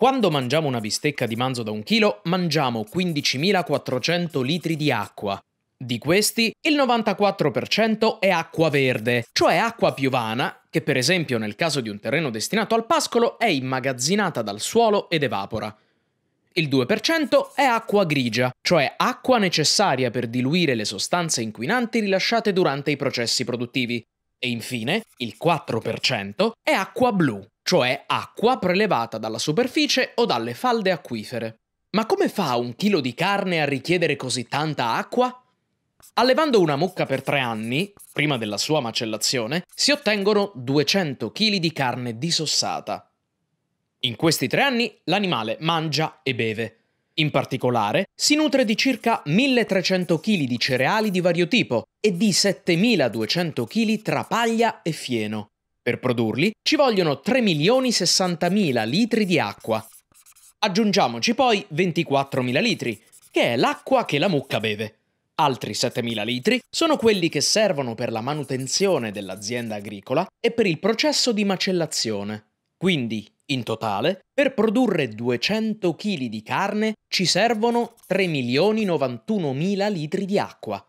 Quando mangiamo una bistecca di manzo da un chilo, mangiamo 15.400 litri di acqua. Di questi, il 94% è acqua verde, cioè acqua piovana, che per esempio nel caso di un terreno destinato al pascolo è immagazzinata dal suolo ed evapora. Il 2% è acqua grigia, cioè acqua necessaria per diluire le sostanze inquinanti rilasciate durante i processi produttivi. E infine, il 4% è acqua blu, cioè acqua prelevata dalla superficie o dalle falde acquifere. Ma come fa un chilo di carne a richiedere così tanta acqua? Allevando una mucca per tre anni, prima della sua macellazione, si ottengono 200 kg di carne disossata. In questi tre anni l'animale mangia e beve. In particolare, si nutre di circa 1300 kg di cereali di vario tipo e di 7200 kg tra paglia e fieno. Per produrli ci vogliono 3.060.000 litri di acqua. Aggiungiamoci poi 24.000 litri, che è l'acqua che la mucca beve. Altri 7.000 litri sono quelli che servono per la manutenzione dell'azienda agricola e per il processo di macellazione. Quindi, in totale, per produrre 200 kg di carne ci servono 3.091.000 litri di acqua.